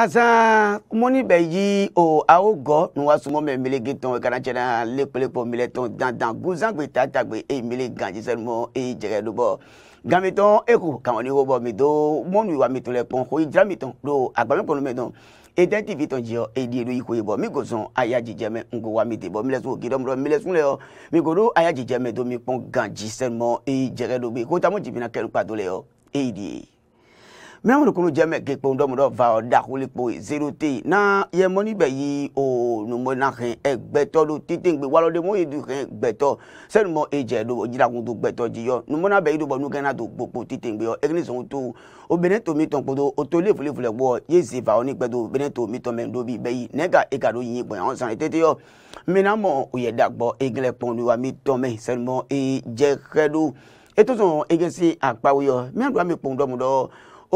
asan mɔni bɛ yi o awo gɔ nuwasumɔ mɛ melege tɔn karatsɛna lekpolekpɔ milɛ tɔn dandan gozangbe tatagbe eyi mele ganjisɛnumɔ eyi jɛgɛdobɔ gamitɔn eko kamani wo bɔ mi mɔnu wa mi to lɛ kpɔn hoyi dra do agbami kɔnɔ mɛ tɔn edɛntifi tɔn jiyɔ edi edo yi koye bɔ mi gosɔn aya jijɛ mɛ ngo wa mi de bɔ milɛ sun ogi dɔmɔdɔ milɛ lɛ yɔ mi ko do aya jijɛ mɛ do mi kpɔn ganjisɛnumɔ eyi jɛgɛdogbe ko tamu jibina kɛnu kpa do lɛ yɔ eyi de mìíràn kunu jẹ́mẹ̀ ke kpọ̀ ndọ́mọdọ́ va ọ̀dàkúlẹ̀ kpọ̀ zero tey na yẹmọ níbẹ̀ yìí o numọ náà hẹn ẹgbẹ́tọ́ ló títí gbé wàlọ́ de mọ yìí du hẹn gbẹ́tọ́ sẹ́nu mọ ejẹ́ do ojìdàkùn tó gbẹ́tọ́ jiyọ numọ náà bẹ̀ yìí dùbọ̀ nù kẹ́nà tó gbogbo títí gbé yọ egini sọ̀n tó obìnrin tó mi tán kpọ̀tọ́ o tó lé fulefule gbọ́ yé zi va oní eka do yin gbọ̀n àwọn sàn tètè yọ mina mọ òyẹ̀dà gbọ́ egilẹ̀ pọ̀n lu wa mi tán mẹ́ sẹ́nu mọ ejẹ́ kẹ́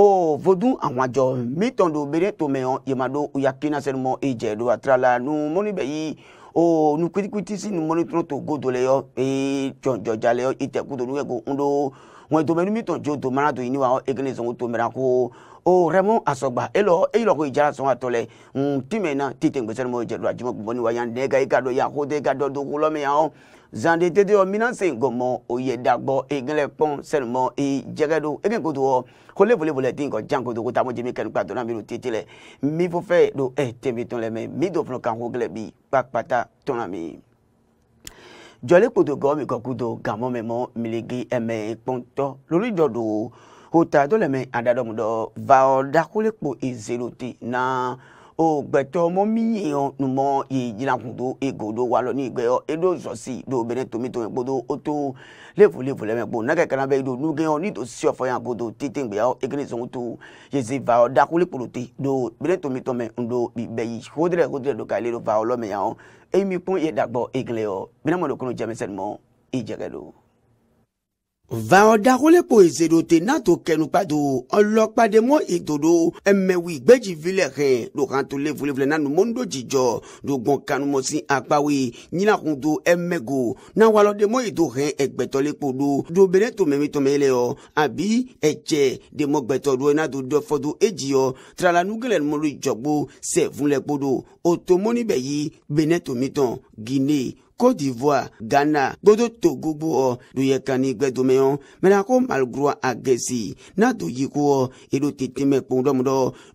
o vodun àwọn àjọ mítọ̀ndò bẹ̀rẹ̀ tó mẹ́hàn ìmàdó oyakinasẹ́numọ ìjẹ́ ìlú àtìrálà nu mọ́nibẹ̀ yìí o nu kwitikwiti sínú mọ́nitọ́nù tó gòdò lẹ́yọ ìjọ̀njọ̀jà lẹ́yọ ìtẹ̀kùtò nùkẹ́kọ̀ọ́ ńdó wọn oh, mm, domenu oh, e, mi tɔn jo domara do yini wa egene eh, zɔn o domera ko o rɛmɔ asɔgba elɔ eyilɔ ko ijara sɔn atɔ lɛ n tìmɛ na tètè gbèsè mo jɛ do a jɛmɛ gbɔni wa yan dɛ ka e ka dɔ yan ko de ka dɔ do kolɔ mi yan zande tètè o mina se ngɔmɔ o yɛ dagbɔ egele kpɔn sɛnumɔ e jɛgɛ do ege ko do wɔ ko le vole vole ti nkɔ jan ko do ko taa mo jɛmi kɛnu kpa dɔnna mi do tètè lɛ mi fofɛ do ɛ tèmi tɔn lɛ mi do fana kan ko gɛlɛ bi kpakpata tɔn mi jɔle kpoto gɔ mi kɔkudo gamɔ mɛ mɔ miligi ɛmɛ kpɔntɔ lórí ìjɔdo o ta tó lɛ mɛ adadɔmudɔ vaɔ dakule kpo naa o gbẹtọ mọ mi yi numọ yi jinakunto ego do wa lọ ni gbẹ yọ edo zọsi do bene tomi tomi kpoto o to lefu lefu lẹmẹ kpo nẹgẹ kana bẹ do nuge yọ nito si ọfọ yan koto tete gbẹ yọ ekele sọn to yeze va yọ dakuli kpolo te do bene tomi tọmẹ ndo bi bẹ yi hodrẹ hodrẹ do ka ele do va yọ lọmẹ yan yọ eyi mi kpọn ye dagbọ ekele yọ bena mọ do kọnọ jẹmẹsẹn mọ ijẹgẹ do. Va vaɔdagolepo ezeɖote nato kɛnukpado ɔlɔkpademɔ itodo ɛmɛwi gbedzi vilɛ hɛn ɖokanto levulevule nanu mondo dzidzɔ ɖogbɔn kanumɔsi akpawi nyinakundo ɛmɛgo nawalɔdemɔ ito hɛn ɛgbɛtɔlepo do ɖobene tomɛmitɔmɛ lɛ yɔ abi ɛtsɛ demɔgbɛtɔ do ɛnado dɔfɔdo edziyɔ tralanugɛlɛnumɔlu dzɔgbo sɛvulɛkpo do otomoni bɛ yi bene tomitɔn guinee côte d'ivoire ghana gbodo togo gbowɔ do yɛ kani gbɛdome yɔ mɛna ko maligura agɛsi na do yi ko edo tete mɛ kpɔn dɔmu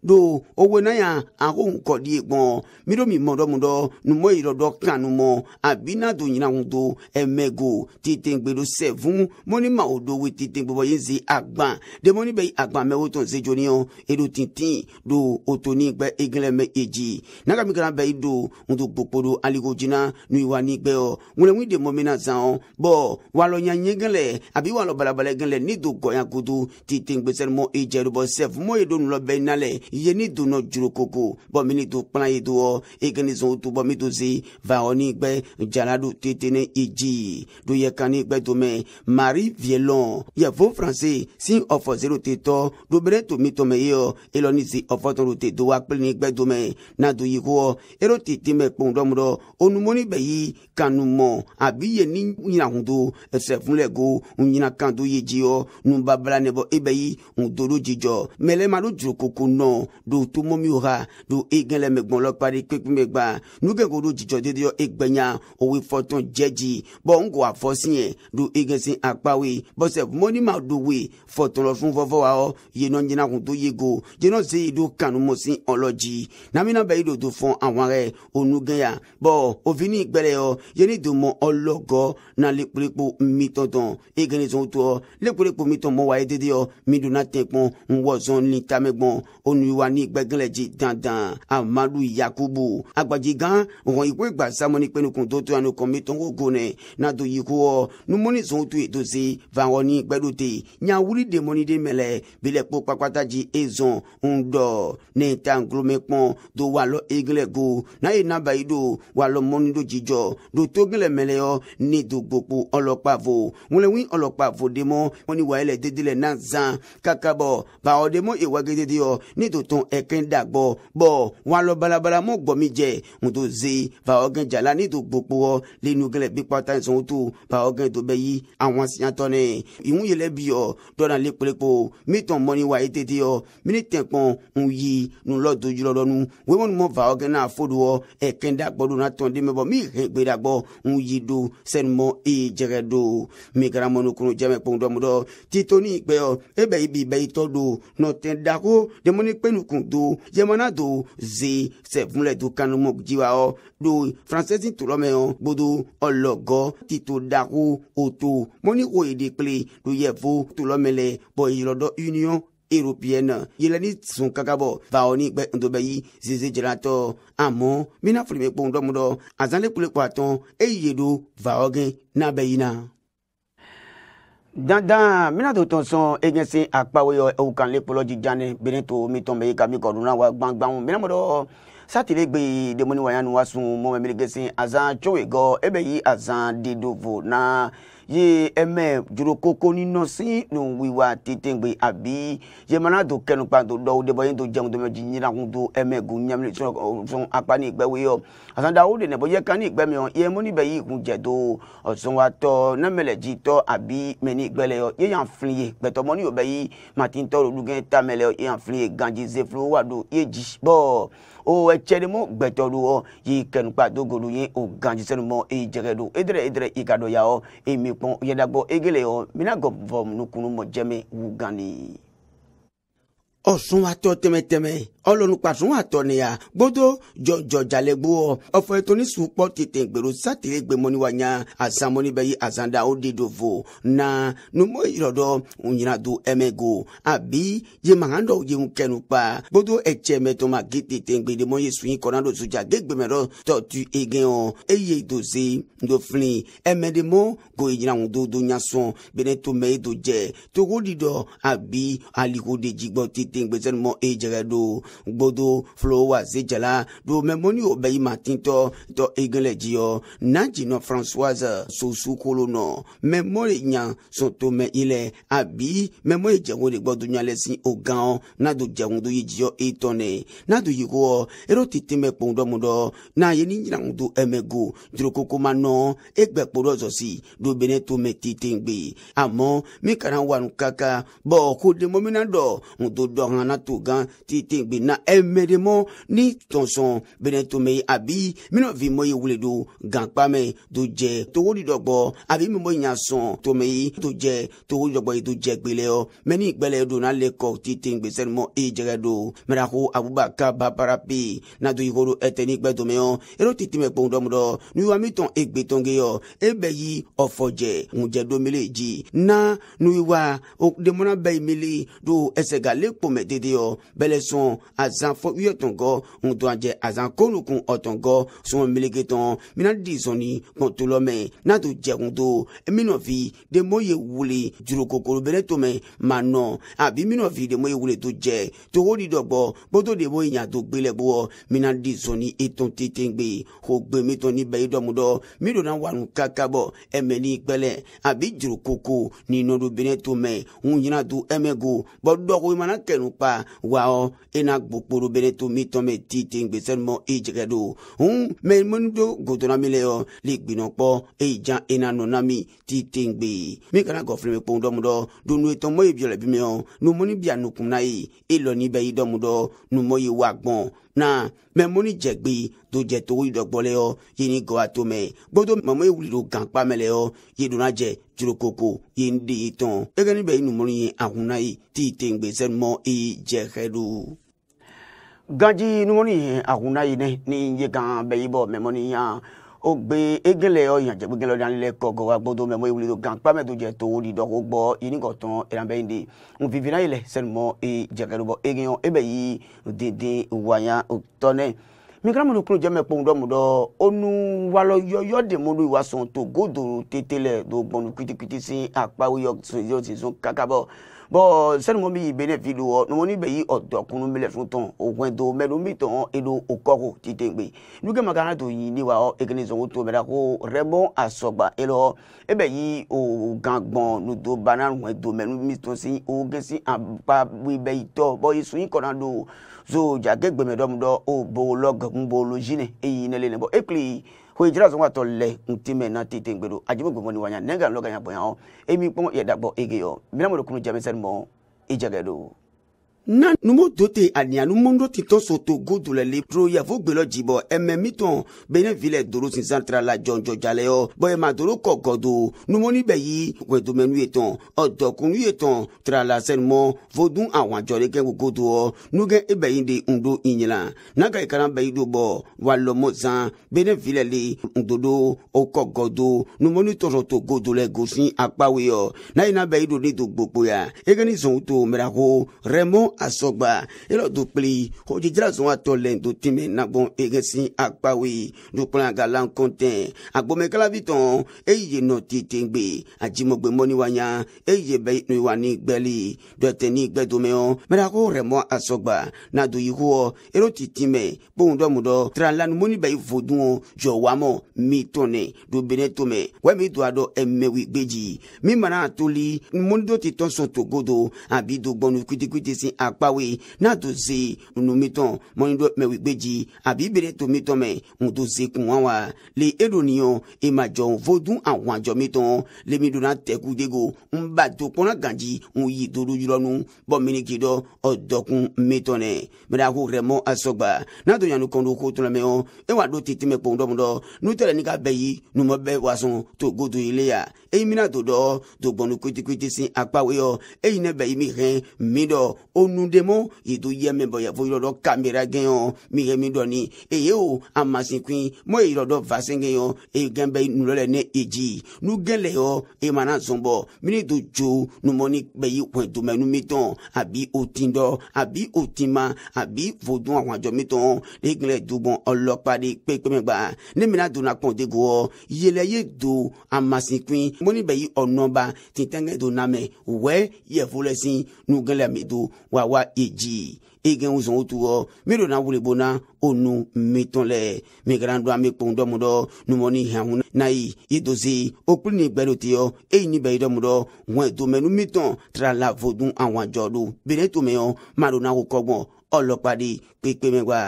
do owó na yan ako nkɔ di gbɔn mido mi mɔ dɔmu dɔ numɔ yi dɔ kanu mɔ abi na do nyina ŋu do ɛmɛgo tete gbedo sɛfun mɔni ma o do we tete gbɔbɔ yi ze agban demoni bɛ yi agban mɛ o tɔn se joni yɔ edo titi do o toni gbɛ egilɛ mɛ eji nagami kana bɛ yi do ŋun to gbogbo do aligo jina nu iwa ni gbɛ yɔ ŋlɛŋu de mɔmina zan bɔn walɔ nyanye gɛlɛ abi walɔ balabala gɛlɛ ni do gɔnya kutu tite gbɛsɛn mɔ ijɛribɔ sɛf mɔ ye do nulɔ bɛɛ nalɛ ye ni do nɔ juro koko bɔn mi ni do kplan ye do wɔ eke ni zɔn tu bɔn mi do se vaɔ ni gbɛ jala do tete ne iji do yɛ kan ni gbɛ domɛ mari viellon yɛfo francais si ɔfɔ zero te tɔ do bere tomi tɔmɛ ye yɔ elɔ ni si ɔfɔ tɔn do te do wa kple ni gbɛ domɛ na do yi ko wɔ ero tete mɛ kpɔn dɔm dɔ onumoni bɛ yi kanumɔ abi ye ni ɲinakundo ɛsɛfunlɛgo ɲinakando ye jiyɔ nubabla nɛbɔ ebe yi ŋdolo jijɔ mɛlɛma do dzrokoko nɔ do tomɔmiwo ha do egɛlɛmɛgbɔlɔ kpa ɖi kpekpemegba nugɛgo do jijɔ e dedeyɔ egbɛnya owe fɔtɔn jɛji bɔn ŋgo afɔsiyɛ do egɛsi akpawe bɔsɛ ma do we fɔtɔlɔfun fɔfɔ wa ɔ yenɔ ɲinakundo yego yenɔ zeyi do kanumɔsi ɔlɔdzi namina bɛ yi do do fɔn àwọn rɛ onugɛya bɔn ovini gbɛlɛ yɔ yeni domo ologo na lekpolekpo mitɔntɔn egenezɔn tɔ lekpolekpo mitɔnmɔ wa ye dede yɔ midona tɛkpɔn nwɔzɔn ni tamɛgbɔn onuyiwa ni gbɛgɛlɛ dzi dandan amadu yakubu agbadzi gã wɔn ikpe gba samoni kpɛnukun tó tó yanu kɔmitɔn ko gone na do yi ko wɔ numuni zɔn tó yi to se vanwɔni gbɛdote nyawuli demoni de mɛlɛ bilɛkpo kpakpata dzi ezɔn ŋdɔ ne ta nkulomɛ kpɔn do wa lɔ egelɛ go naba yi do wa lɔ mɔni do dzidzɔ ɖotogi le mele yɔ ne dogbokpo ɔlɔkpavo ŋlɛwi ɔlɔkpavo demo woni wa ele dede le na zan kakabɔ bawɔ demo ewage dede yɔ ne dotɔn ɛkɛn dagbɔ bɔ walɔ balabala mo gbɔmi jɛ ŋdo ze bawɔ gɛn jala ne dogbokpo wɔ lenu gɛlɛ bi kpata zɔn to bawɔ gɛn do bɛ yi àwọn siatɔ ne ìhun yɛlɛ bi yɔ dɔnna le kpolekpo mi tɔn mɔni wa ye tete yɔ mini tɛnkpɔn ŋu yi nulɔ dojulɔ dɔnu wemɔnumɔ bawɔ gɛn na fo do wɔ ɛkɛn dagbɔ do mi hɛn bɔ n yi do sɛnumɔ eye jɛgɛ do migara mɔnukunu jɛmɛ kpɔn dɔmu dɔ titoni gbɛyɔ e bɛ ibi bɛ itɔ do nɔtɛ dako demoni kpenukun do jamana do ze sɛfunlɛ do kanumɔ jiwa ɔ do fransɛsi tolɔmɛ ɔ gbodo ɔlɔgɔ tito dako oto mɔni oyede kple do yɛfo tolɔmɛ lɛ bɔ eyɔrɔ dɔ union européenne yelani sun kakabɔ vaoni gbɛ ŋdɔbɛ yi zeze dzratɔ amɔ mina fili mi kpɔn dɔmu dɔ kule kpɔ atɔn eye do vaɔgɛ n'a bɛ yina. dandan mina tó tɔn sɔn egese akpawo yɔ e ewu kan le kpɔlɔ jijanɛ bene to mi tɔn bɛ yi ka mi kɔdun na wa gbangban mina mɔ dɔ sátìlẹ gbé demoni wayanu wa sun mɔmɛmɛlɛ gẹsẹ azan tsowe ebe yi azan didovo na ye ɛmɛ dzorokoko ninɔsi no wiwa tetengbe abi yemana do kɛnukpa do dɔw de bɔ yen do jɛn do mɛ dzi nyina ŋu do ɛmɛ gun nyamili sɔn sɔn akpa ni gbɛwe yɔ asandawo de nɛbɔ yɛ kan ni gbɛmɛ yɔ yɛ mɔni bɛ yi kun jɛ do ɔsɔnwatɔ nɛmɛlɛ dzitɔ abi mɛ ni gbɛlɛ yɔ ye yan fili ye gbɛtɔmɔni yɔ bɛ yi matintɔ do dugɛn tamɛlɛ yɔ ye yan fili ye ganji zefilo wa do ye dzi bɔn o ɛtsɛni mo gbɛtɔ do yɔ yi kɛnukpa do godo ye o ganji sɛnumɔ eyi jɛgɛ do edrɛ edrɛ yi ka dɔ ya emi kpɔn yedagbɔ egele yɔ mina vɔm nukunu mɔ jɛmɛ wu gani. ɔsùn wa tɔ tɛmɛtɛmɛ ọlọ́run pàṣún àtọ̀nìyà gbọ́dọ̀ jọjọ jalẹ̀gbọ́ ọ̀fọ̀ ètò oníṣùpọ̀ tètè gbèrò sátìrì gbẹmọ́niwáyà àzàmọ́nibẹ̀yì àzàndà òdìdòvò na numọ ìrọ̀dọ̀ ònyìnàdó ẹ̀mẹ́gò àbí yemahando yewu pa, gbọ́dọ̀ ẹ̀tsẹ̀ mẹ́tọ́mà gé tètè gbèdémọ́ yẹ suyin kọ́nádó sójà gé gbẹmẹ́rọ tọ́tù egin ọ eye dòze ndòfin ẹ̀mẹ́dẹ́mọ́ gòye nyinahu dodo nyasọ̀n bẹ́nẹ́tọ́mẹ́ edo jẹ togo didọ̀ àbí aliko de jigbọ́ tètè gbèsẹ́numọ́ ejẹrẹ do gbodo flowa zedzela domemoni wo be yi matintɔ tɔ ege le dziyɔ nadzinɔ françoise sosukolo nɔ mɛmɔ le nya sɔntome yi le abi mɛmɔ yi dzeŋu le gbɔdo nya le si o gãɔ nado dzeŋu do yi dziyɔ etɔ ne nado yi ko ero titi mɛ kpɔn dɔ dɔ na ye ni nyina ŋu e do ɛmɛ go drokoko ma nɔ egbe kpo dɔ zɔsi do bene to mɛ titi gbe amɔ mi kana wa nu kaka bɔn ko demɔ mina dɔ ŋu do dɔ hã to gã tete gbe na emedemo ni tɔnsɔn benetome abi minɔvi mo ye wuli do gankpame do jɛ togodi dɔ gbɔ abi mi mo nya sɔn tome yi do jɛ togodi dɔ gbɔ yi do jɛ gbele yɔ mɛ ni gbɛlɛ do na le kɔ ti te gbese mo eye jɛgɛ do mɛra ko abubakar babara pe na do yiko do ɛtɛ ni gbɛ tome yɔ ero titi mɛ kpɔn dɔmu dɔ ni wa mi tɔn egbe tɔnge yɔ ebe yi ɔfɔjɛ ŋudze do mele dzi na nu yi wa o demona bɛ yi mele do ɛsɛ ga le kpɔmɛ dede yɔ bɛlɛ sɔn a zan fo wiyo ton go un don je kun o ton go meleke ton mina di soni kon to lo me mino fi de ye wuli juro kokoro bere to me ma no abi mino fi de mo ye wuli to je to ho di dogbo bo to de mo yan to gbele bo mina di soni e ton tete ngbe ho gbe mi ni be do mu do na wa nu kaka bo e me abi juro ni no do bere to me un yina to emego bo do ko mana kenu pa wa o e gbokporo bere to mi tɔn mɛ ti te gbe sɛnumɔ e jɛgɛ do hun mɛ mɔnudo gotona mi lɛ yɔ le gbinɔ kpɔ e jan ena nɔ na mi ti te gbe mi kana gɔfili mi kpɔn dɔmu dɔ donu etɔn mɔ ye biɔ bi mi yɔ numɔni bia nukun na ye e lɔ ni bɛ yi dɔmu dɔ numɔ ye wa gbɔn na mɛ mɔni jɛgbe tó jɛ togo yi dɔ gbɔ lɛ yɔ yi ni gɔ ato mɛ gbɔdɔ mɔmɔ ye wuli do gan kpa mɛ lɛ yɔ yi donna jɛ jurokoko yi n de yi tɔn egeni bɛ yi numɔni ye ahun ye ti te gbe sɛnumɔ e jɛ xɛ do ganji numoni ahuna ne ni ye gan beyibo memoni ya o gbe egele o yan je gbegele dan le kogo wa gbodo memo iwuli do gan pa me do je to ri do ko gbo ini ko ton eran be ndi un vivina ile selmo e je gelo bo egion ebe yi dede waya otone mi kra mo do klo je me pon do mo do onu wa lo yoyo de mo do wa son to godo tetele do gbonu kiti kiti sin apa yo so yo ti sun kakabo bɔ sani mo mi yi bene fi do wɔ nomo ni bɛ yi ɔtɔkunu mi lɛ fun tɔn o wɛn do mɛ do mi tɔn edo o kɔko ti te gbe nuke ma kana to yi ni wa ekele zɔn to mɛ la ko rɛbɔn asɔgba elɔ e bɛ yi o gangbɔn nudo bana wɛn do mɛ mi tɔn si o gesi apa wi bɛ yi tɔ bɔ yi sun yi kɔna do zo jake gbɛmɛ dɔ o bo lɔ gɛkun bo lo zine eyi ne le ne bɔ ekele ko hijira zonga to le ntime na tite ngbedo ajimu gbomo ni wanya nenga loga nya bonya o emi pomo yeda bo ege yo mina mo kunu jame sen mo ijagedo na numodo dote ania numundo ti tɔn so to godo le e e le pro yavo gbelɔ jibɔ ɛmɛ mitɔn benevi le doro si santra la jɔnjɔjalɛ yɔ bɔn ɛma doro kɔ gɔdo numoni bɛ yi wɛdomɛnu ye tɔn ɔdɔkunu ye tɔn tralasɛnumɔ vodun àwọn àjɔre kɛ godo yɔ nugɛ ebɛ yi de ndo inyila naga ikana bɛ yi do bɔ walɔmɔ zan benevi le le ndodo okɔ gɔdo numoni tɔsɔ to godo le gosi akpawe yɔ n'ayina bɛ yi do ne do gbogbo ya egeni zɔn to mɛra asɔgba yɔrɔ do kpli hodzidra zɔn atɔ le dotime nabɔ egesi akpawe dukplɔ agala kɔntɛn agbɔmɛkalavi tɔn eye nɔ tetegbe adzimɔgbemɔni wanya eye bɛ nuwani gbɛli dɔtɛni gbɛdomɛɔ mɛrako rɛmɔ asɔgba nado yihoɔ yɔrɔ titime kpɔnudɔmudɔ tralanumoni bɛ ivodun jɔwamɔ mitɔnɛ do bene tome wɛmi do adɔ ɛmɛwi gbedzi mi mana toli mɔnidɔ titɔn sɔn togodo abi do gbɔnu kutikwiti si a akpawe n'a to se numitɔn mɔni dɔ mɛ o gbeji a bere to mitɔn mɛ n to se kun wa le edoniyan e ma jɔ a wɔn mitɔn le mi donna tɛku dego n ba to kɔnɔ ganji n yi to lujurɔnu bɔn mini k'i dɔ ɔ mitɔn nɛ mɛ rɛmɔ a n'a to yanni kɔndo ko tɔnɔ mɛ o e do ti tɛmɛ kpɔn dɔ mu dɔ ni ka bɛɛ ye numu bɛɛ wasun to goto yi le ya eyi mina to dɔ to gbɔnu kutukutu sin akpawe yɔ eyi ne bɛ yi mi hɛn mi dɔ o nudemo yedo yɛmɛ bɔ yafo yɔrɔ kamera gɛn yɔ miyɛmi dɔɔni eye o a masinkun mɔ eyɔrɔ dɔ vasenge eye gɛn bɛ nulɔ lɛ ne eji nu gɛn lɛ yɔ mana zɔn bɔ mini do jo numɔni bɛ yi wɛn domɛ numitɔn a bi o tin dɔ a bi o vodun àwọn àjọ mitɔn ne gɛlɛ dubɔn ɔlɔpa ne mina donna kpɔn de gɔ yɛlɛ ye do a masinkun mɔni bɛ yi ɔnɔba titɛnkɛ do namɛ wɛ yɛfo lɛ sin nu gɛlɛ mi do wawa edzi ege ŋu zɔn wotu wɔ mi na wuli bona onu mi tɔn lɛ mi gara do ami kpɔn dɔmu dɔ numɔni hɛn na yi yi o kuli e ni gbɛ do te yɔ eyi ni bɛ yi dɔmu dɔ ŋun domɛnu mi tɔn tra la vodun àwọn àjɔ do bene tome yɔ ma do na ko kɔgbɔn ɔlɔkpadi kpekpe mɛ gba.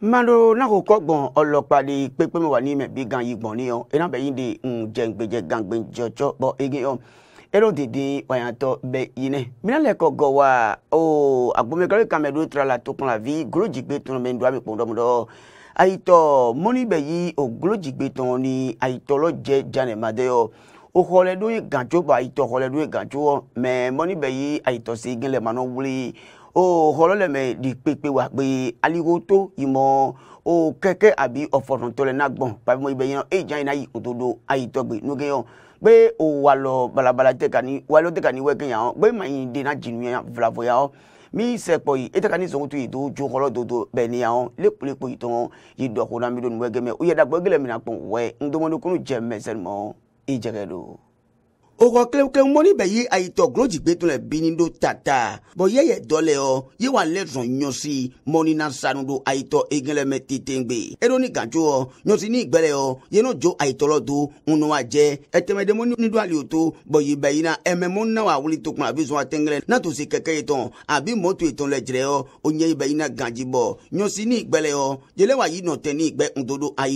mado nako kɔgbɔn ɔlɔkpadi kpekpe mɛ wa ni mɛ bi gan yi gbɔn ni yɔ ena bɛ yi de ŋun mm, jɛngbɛjɛ gangbɛjɔjɔ bɔ ege yɔ. Didi wayantɔ bɛ yinɛ minalɛ kɔ gɔ wa o agbomekalo kame do tra la vi golojigbe tɔnɔ bɛ ndoa mi kpɔn dɔmɔdɔ ayitɔ mɔni bɛ yi o golojigbe tɔn ni ayitɔlɔ jɛ janemade yɔ o xɔlɛ do ye gantso ba ayitɔ xɔlɛ do ye gantso wɔ mɛ mɔni bɛ yi ayitɔ se gɛlɛ manɔ wuli o xɔlɔ lɛ mɛ di kpekpe wa kpe aliwoto yimɔ o kɛkɛ abi ɔfɔtɔntɔ lɛ nagbɔn papi mɔni bɛ yinɔ eyi jan yina yi o do ayitɔ gbe nugeyɔ be o walo balabala tɛ ka ni walo tɛ ka ni wɛkɛ yan be ma ɲi dena jinu yan filafo yan mi sɛkpɔ yi ete ka ni sɔngɔ tu yi do jokɔlɔ do do bɛ ni yan lekule kpo yi tɔn yi dɔ ko na mi do ni wɛkɛ mɛ u yɛda gbɔ gɛlɛ mina kpɔn wɛ ndomɔni kunu jɛ mɛsɛn mɔ do o kɔ kelewukelewu mɔni bɛ ye a y'i tɔ gulo jigbe tun bini do tata bɔn yɛyɛ dɔ lɛ ɔ ye wa lɛ zɔn ɲɔsi mɔni na sanu do a y'i tɔ egɛlɛmɛ teten gbe edo ni ganjo o ɲɔsi ni gbɛlɛ ɔ yeno jo a y'i tɔlɔ do ŋunu wa jɛ ɛtɛmɛdɛmɔ ni do ali o to bɔn yi bɛ yina ɛmɛmɔ na wa wuli to kuma a bi zɔn a tɛngɛlɛ n'a to se kɛkɛ ye tɔn a bi mɔ to ye tɔn lɛ jɛrɛ ɔ o ɲɛ bɛ yina ganji bɔ ɲɔsi wa yi nɔtɛ ni gbɛ ŋdodo a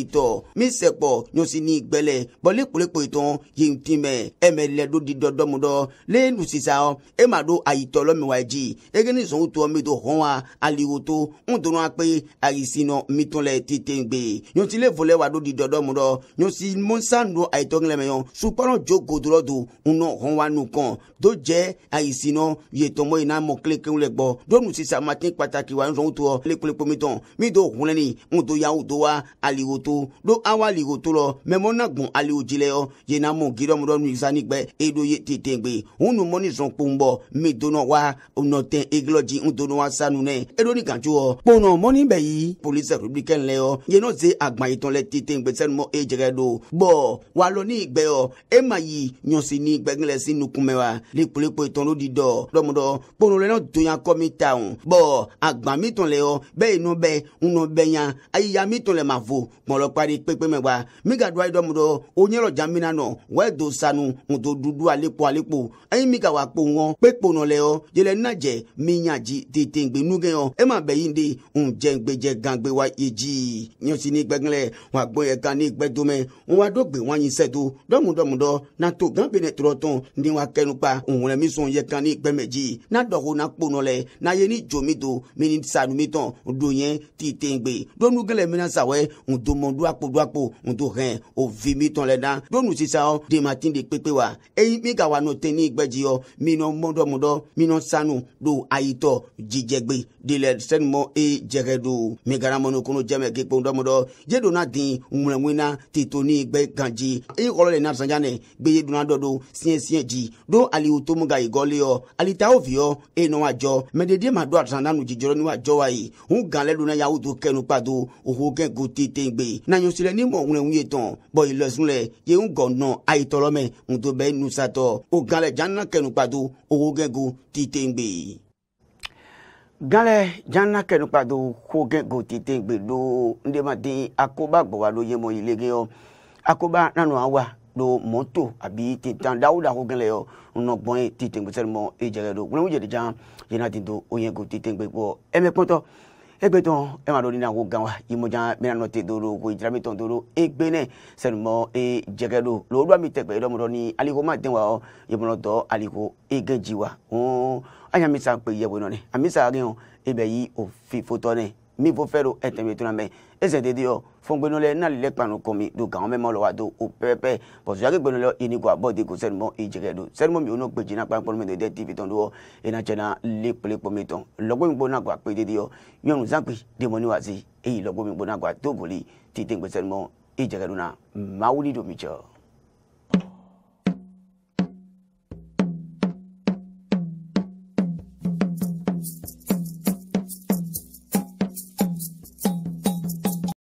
ni gbɛlɛ bɔn lekpolekpo ye tɔn le ɖo di dɔdɔmu dɔ le nusisan ema ɖo ayitɔlɔ mi wa dzi eke ni zɔn tɔ mi do hɔn wa aliwo to ń dɔn wa pe ayisinɔ mitɔn le tete gbe nyɔnsi le vɔlɛ wa ɖo di dɔdɔmu dɔ nyɔnsi mɔnsan do ayitɔ ŋlɛ mɛ yɔn sukpɔrɔ jo godorɔ do ŋunɔ hɔn wa nu kɔn do jɛ ayisinɔ yetɔmɔ yina mɔ kile keŋ le gbɔ do nusisan mati pataki wa zɔn tɔ le kple kpɔmi tɔn mi do hunɛni ń do yawu do wa aliwo to do awa aliwo to lɔ mɛ mɔnagun aliwo dzi lɛ yɔ yena mɔ girɔmu dɔ nu wɛ ye tete gbe ŋunu mɔni zɔn kpɔn bɔ mi donɔ wa nɔ tɛ egilɔ dzi wa sanu nɛ eɖo ni gantso wɔ kpɔnɔ mɔni bɛ yi polisi republicain lɛ yɔ yenɔ ze agbayitɔn lɛ tete gbe sɛnumɔ e jɛgɛ do bɔn walɔ ni gbɛ yɔ e ma yi ɲɔsi ni gbɛgilɛ si nukumɛ wa likpolikpo itɔn ló di dɔ dɔmɔdɔ kpɔnɔ lɛ n'o donya kɔmi ta o bɔn agba mi tɔn lɛ yɔ bɛɛ yenɔ bɛ ŋunɔ bɛ ya mi tɔn lɛ ma fo kpɔnlɔ kpari mi ka do ayi dɔmɔdɔ o jamina nɔ wɛ do sanu ŋdo dudu alekpo alekpo anyi mi ka wa kpo ŋɔ kpekpo nɔ lɛ yɔ yɛlɛ nadze mi nya dzi tete gbe nu gɛ yɔ ema bɛ yi de ŋdze gbedze gãgbe wa yi dzi nyɔsi ni gbɛgblɛ wa gbɔ yɛ kan ni gbɛdome ŋun wa dɔ gbe wa nyi sɛ do dɔmudɔmudɔ na to gã bene trɔ tɔn ni wa kɛnu kpa ŋun mi sɔn yɛ kan ni gbɛmɛ dzi na dɔgɔ na kpo nɔ lɛ na ye ni mi do ni sanu mi tɔn do yɛ tete gbe dɔnu gɛlɛ mina sa wɛ ŋun do mɔ do akpo o vi mi tɔn lɛ na dɔnu sisan de kpekpe eyi mi gawa no teni gbɛdziyɔ minɔ mɔdɔmɔdɔ minɔ sanu do ayitɔ dzidzɛgbe dilɛ sɛnumɔ e jɛgɛ do migaramɔnu kunu jɛmɛ gekpe ŋdɔmɔdɔ yedona di ŋmlɛŋuina titoni gbɛ ganji eyi kɔlɔ le na sanjanɛ gbe yedona dɔ do siɛsiɛ dzi do aliwu tomu ga igɔliyɔ alitawo viɔ e enɔ wa jɔ mɛ dedie ma do asananu dzidzɔlɔ ni wa jɔ wa yi ŋu galɛ do na yawo do kɛnu kpado oho gɛ go tete gbe nanyɔsilɛ ni mɔ ŋmlɛŋu ye tɔn bɔn ilɛsun ye ŋgɔ nɔ ayitɔlɔ mɛ ŋdɔ e nusatɔ o galɛ janna kɛnukpado o gɛgo titengbe. galɛ jana kɛnukpado ko gɛgo titengbe do ndemaden akoba gbɔwa do yemɔ ilege yɔ akoba nanu awa do mɔto abi titan dawuda ko gɛlɛ yɔ nnɔgbɔn ye titengbe sɛnumɔ ejɛgɛ do wulawujɛ de jan yennati do o yɛgo titengbe gbɔ ɛmɛ kpɔtɔ egbe tɔn e ni na ko gan wa imojan mina nɔ te doro ko ijirami tɔn doro egbe sɛnumɔ e jɛgɛ do lɔɔdua mi tɛ gbɛyɔrɔ mi dɔn ni aliko ma den wa ɔ yemɔnɔ aliko ege wa ɔn an misa kpe yɛ wo nɔ ni a misa yɛ o yi o fotɔ nɛ mi fo fɛro ɛtɛnbe tona mɛ ese de diɔ fo gbenolɛ n'ale lɛ kpanu kɔmi do gawo mɛ mɔlɔ wa do o pɛpɛ pɔsɔyake gbenolɛ ini ko abɔ de ko sɛnumɔ i jɛgɛ do sɛnumɔ mi o n'o kpe jina kpankpɔn mi de dɛ tivi tɔn do wɔ ena tiɛna le kpele kpɔmi tɔn lɔgbɔ mi gbona gba kpe de diɔ nyɔnu zankpi demɔni wa si eyi lɔgbɔ mi gbona gba to goli tite gbe sɛnumɔ i jɛgɛ do na mawuli do mi tsɔ.